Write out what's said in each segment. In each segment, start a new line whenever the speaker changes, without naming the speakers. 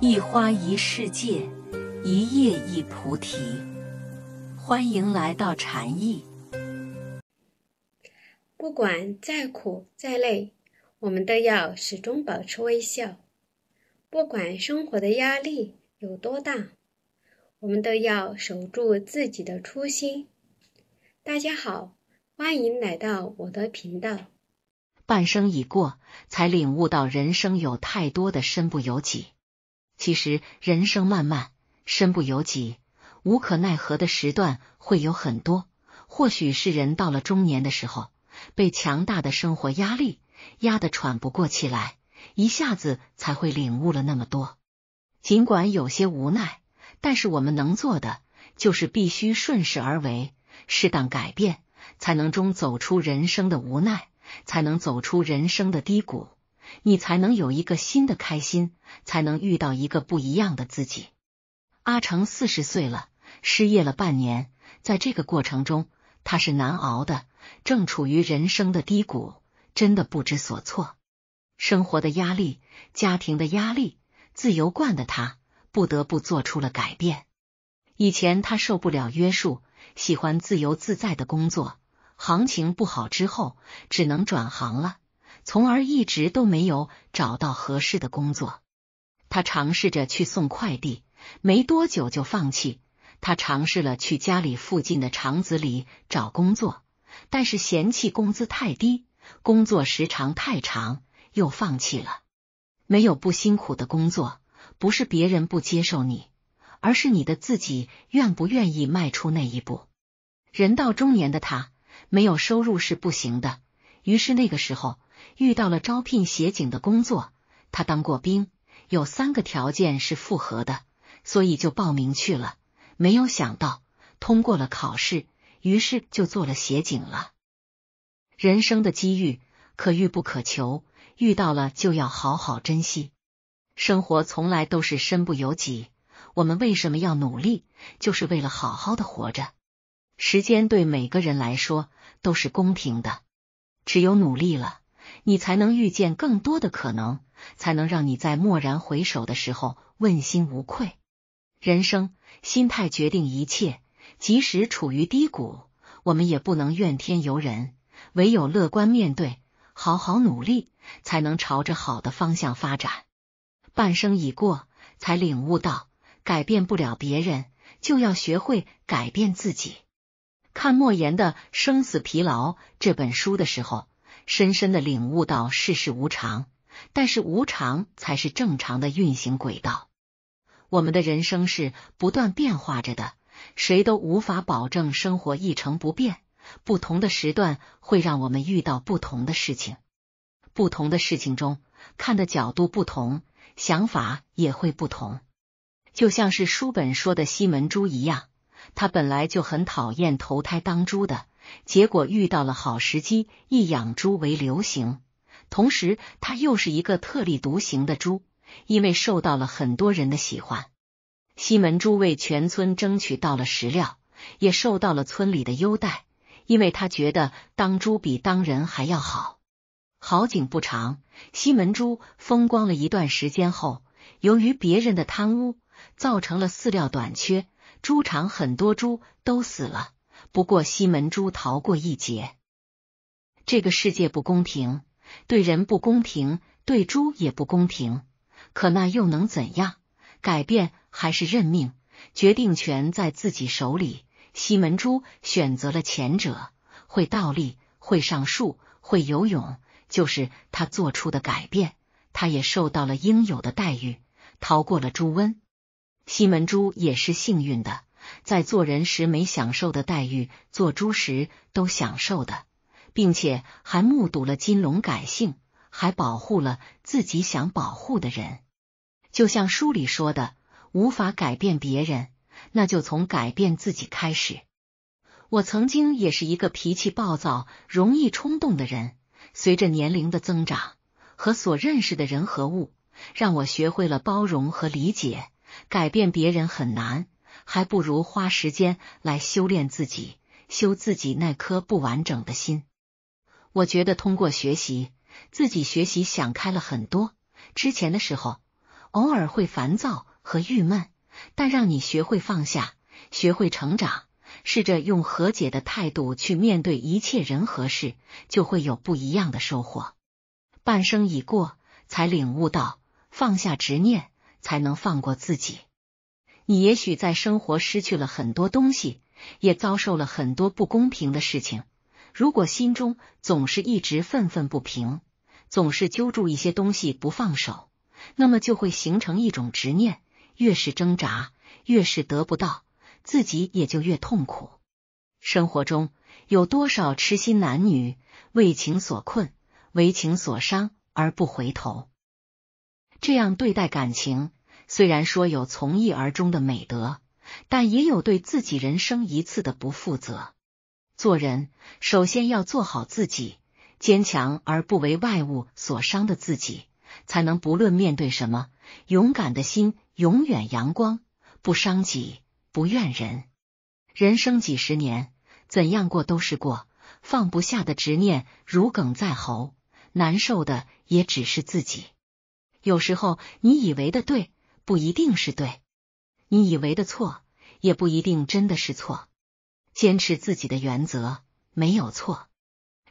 一花一世界，一叶一菩提。欢迎来到禅意。不管再苦再累，我们都要始终保持微笑。不管生活的压力有多大，我们都要守住自己的初心。大家好，欢迎来到我的频道。半生已过，才领悟到人生有太多的身不由己。其实人生漫漫，身不由己，无可奈何的时段会有很多。或许是人到了中年的时候，被强大的生活压力压得喘不过气来，一下子才会领悟了那么多。尽管有些无奈，但是我们能做的就是必须顺势而为，适当改变，才能中走出人生的无奈，才能走出人生的低谷。你才能有一个新的开心，才能遇到一个不一样的自己。阿成四十岁了，失业了半年，在这个过程中他是难熬的，正处于人生的低谷，真的不知所措。生活的压力，家庭的压力，自由惯的他不得不做出了改变。以前他受不了约束，喜欢自由自在的工作，行情不好之后，只能转行了。从而一直都没有找到合适的工作。他尝试着去送快递，没多久就放弃。他尝试了去家里附近的厂子里找工作，但是嫌弃工资太低，工作时长太长，又放弃了。没有不辛苦的工作，不是别人不接受你，而是你的自己愿不愿意迈出那一步。人到中年的他，没有收入是不行的。于是那个时候。遇到了招聘协警的工作，他当过兵，有三个条件是符合的，所以就报名去了。没有想到通过了考试，于是就做了协警了。人生的机遇可遇不可求，遇到了就要好好珍惜。生活从来都是身不由己，我们为什么要努力，就是为了好好的活着。时间对每个人来说都是公平的，只有努力了。你才能遇见更多的可能，才能让你在蓦然回首的时候问心无愧。人生，心态决定一切。即使处于低谷，我们也不能怨天尤人，唯有乐观面对，好好努力，才能朝着好的方向发展。半生已过，才领悟到，改变不了别人，就要学会改变自己。看莫言的《生死疲劳》这本书的时候。深深的领悟到世事无常，但是无常才是正常的运行轨道。我们的人生是不断变化着的，谁都无法保证生活一成不变。不同的时段会让我们遇到不同的事情，不同的事情中看的角度不同，想法也会不同。就像是书本说的西门猪一样，他本来就很讨厌投胎当猪的。结果遇到了好时机，一养猪为流行，同时他又是一个特立独行的猪，因为受到了很多人的喜欢。西门猪为全村争取到了食料，也受到了村里的优待，因为他觉得当猪比当人还要好。好景不长，西门猪风光了一段时间后，由于别人的贪污，造成了饲料短缺，猪场很多猪都死了。不过西门珠逃过一劫，这个世界不公平，对人不公平，对猪也不公平。可那又能怎样？改变还是认命？决定权在自己手里。西门珠选择了前者，会倒立，会上树，会游泳，就是他做出的改变。他也受到了应有的待遇，逃过了猪瘟。西门珠也是幸运的。在做人时没享受的待遇，做猪时都享受的，并且还目睹了金龙改姓，还保护了自己想保护的人。就像书里说的，无法改变别人，那就从改变自己开始。我曾经也是一个脾气暴躁、容易冲动的人，随着年龄的增长和所认识的人和物，让我学会了包容和理解。改变别人很难。还不如花时间来修炼自己，修自己那颗不完整的心。我觉得通过学习，自己学习想开了很多。之前的时候，偶尔会烦躁和郁闷，但让你学会放下，学会成长，试着用和解的态度去面对一切人和事，就会有不一样的收获。半生已过，才领悟到放下执念，才能放过自己。你也许在生活失去了很多东西，也遭受了很多不公平的事情。如果心中总是一直愤愤不平，总是揪住一些东西不放手，那么就会形成一种执念。越是挣扎，越是得不到，自己也就越痛苦。生活中有多少痴心男女为情所困、为情所伤而不回头？这样对待感情。虽然说有从一而终的美德，但也有对自己人生一次的不负责。做人首先要做好自己，坚强而不为外物所伤的自己，才能不论面对什么，勇敢的心永远阳光，不伤己，不怨人。人生几十年，怎样过都是过，放不下的执念如鲠在喉，难受的也只是自己。有时候你以为的对。不一定是对，你以为的错，也不一定真的是错。坚持自己的原则没有错，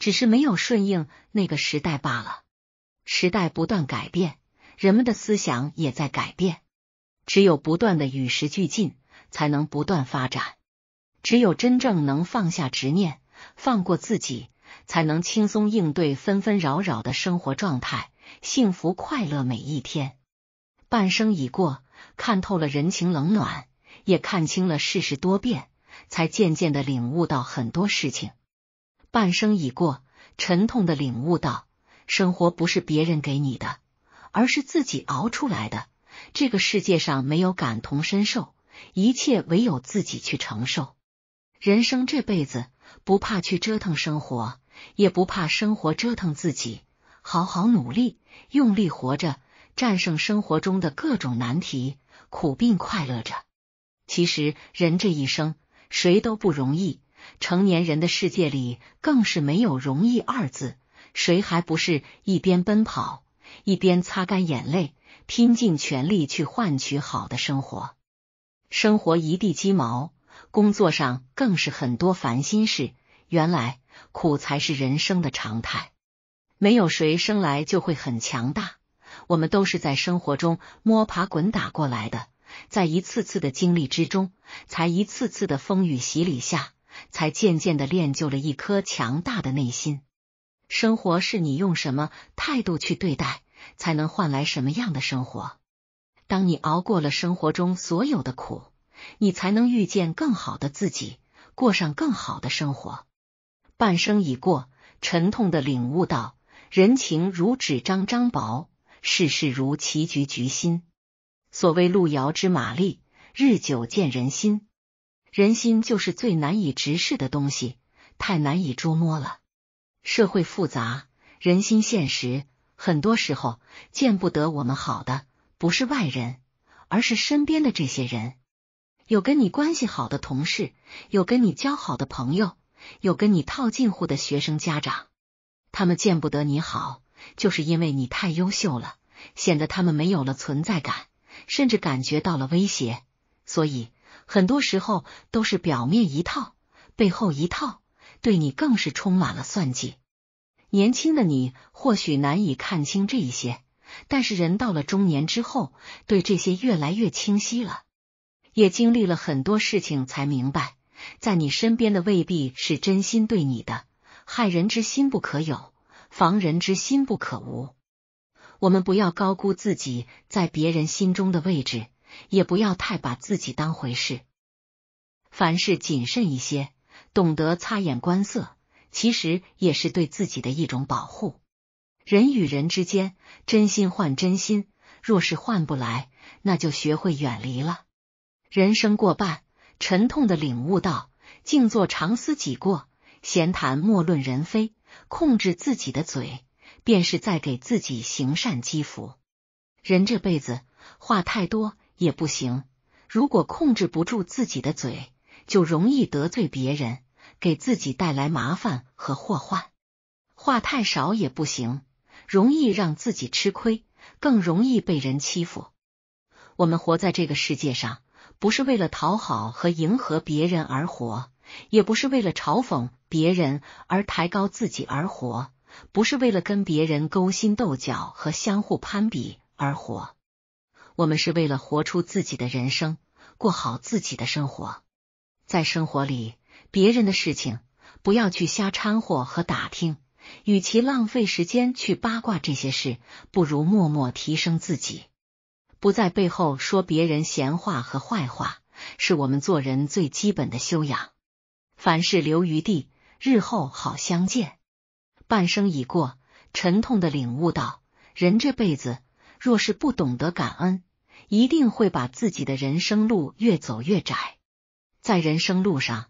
只是没有顺应那个时代罢了。时代不断改变，人们的思想也在改变。只有不断的与时俱进，才能不断发展。只有真正能放下执念，放过自己，才能轻松应对纷纷扰扰的生活状态，幸福快乐每一天。半生已过，看透了人情冷暖，也看清了世事多变，才渐渐的领悟到很多事情。半生已过，沉痛的领悟到，生活不是别人给你的，而是自己熬出来的。这个世界上没有感同身受，一切唯有自己去承受。人生这辈子不怕去折腾生活，也不怕生活折腾自己，好好努力，用力活着。战胜生活中的各种难题，苦并快乐着。其实人这一生谁都不容易，成年人的世界里更是没有容易二字。谁还不是一边奔跑，一边擦干眼泪，拼尽全力去换取好的生活？生活一地鸡毛，工作上更是很多烦心事。原来苦才是人生的常态，没有谁生来就会很强大。我们都是在生活中摸爬滚打过来的，在一次次的经历之中，才一次次的风雨洗礼下，才渐渐的练就了一颗强大的内心。生活是你用什么态度去对待，才能换来什么样的生活。当你熬过了生活中所有的苦，你才能遇见更好的自己，过上更好的生活。半生已过，沉痛的领悟到，人情如纸张张薄。世事如棋局局新，所谓路遥知马力，日久见人心。人心就是最难以直视的东西，太难以捉摸了。社会复杂，人心现实，很多时候见不得我们好的，不是外人，而是身边的这些人。有跟你关系好的同事，有跟你交好的朋友，有跟你套近乎的学生家长，他们见不得你好，就是因为你太优秀了。显得他们没有了存在感，甚至感觉到了威胁，所以很多时候都是表面一套，背后一套，对你更是充满了算计。年轻的你或许难以看清这一些，但是人到了中年之后，对这些越来越清晰了，也经历了很多事情才明白，在你身边的未必是真心对你的，害人之心不可有，防人之心不可无。我们不要高估自己在别人心中的位置，也不要太把自己当回事。凡事谨慎一些，懂得擦眼观色，其实也是对自己的一种保护。人与人之间，真心换真心，若是换不来，那就学会远离了。人生过半，沉痛的领悟到：静坐常思己过，闲谈莫论人非，控制自己的嘴。便是在给自己行善积福。人这辈子话太多也不行，如果控制不住自己的嘴，就容易得罪别人，给自己带来麻烦和祸患；话太少也不行，容易让自己吃亏，更容易被人欺负。我们活在这个世界上，不是为了讨好和迎合别人而活，也不是为了嘲讽别人而抬高自己而活。不是为了跟别人勾心斗角和相互攀比而活，我们是为了活出自己的人生，过好自己的生活。在生活里，别人的事情不要去瞎掺和和打听，与其浪费时间去八卦这些事，不如默默提升自己。不在背后说别人闲话和坏话，是我们做人最基本的修养。凡事留余地，日后好相见。半生已过，沉痛的领悟到，人这辈子若是不懂得感恩，一定会把自己的人生路越走越窄。在人生路上，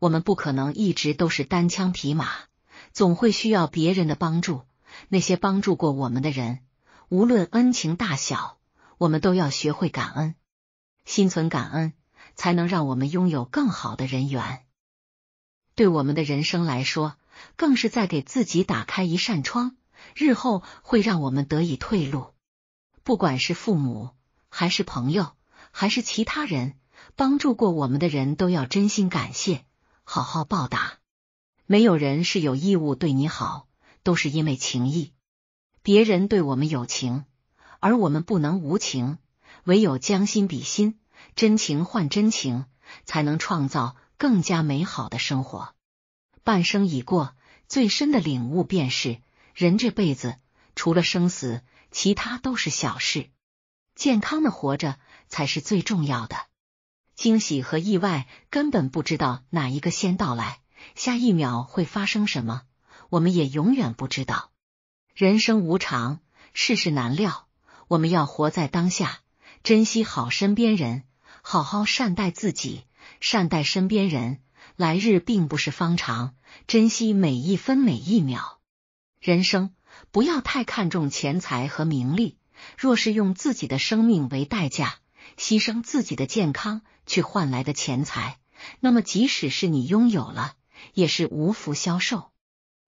我们不可能一直都是单枪匹马，总会需要别人的帮助。那些帮助过我们的人，无论恩情大小，我们都要学会感恩。心存感恩，才能让我们拥有更好的人缘。对我们的人生来说。更是在给自己打开一扇窗，日后会让我们得以退路。不管是父母，还是朋友，还是其他人帮助过我们的人，都要真心感谢，好好报答。没有人是有义务对你好，都是因为情谊。别人对我们有情，而我们不能无情，唯有将心比心，真情换真情，才能创造更加美好的生活。半生已过，最深的领悟便是，人这辈子除了生死，其他都是小事。健康的活着才是最重要的。惊喜和意外根本不知道哪一个先到来，下一秒会发生什么，我们也永远不知道。人生无常，世事难料，我们要活在当下，珍惜好身边人，好好善待自己，善待身边人。来日并不是方长，珍惜每一分每一秒。人生不要太看重钱财和名利。若是用自己的生命为代价，牺牲自己的健康去换来的钱财，那么即使是你拥有了，也是无福消受。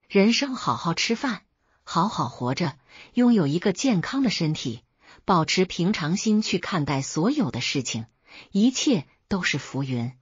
人生好好吃饭，好好活着，拥有一个健康的身体，保持平常心去看待所有的事情，一切都是浮云。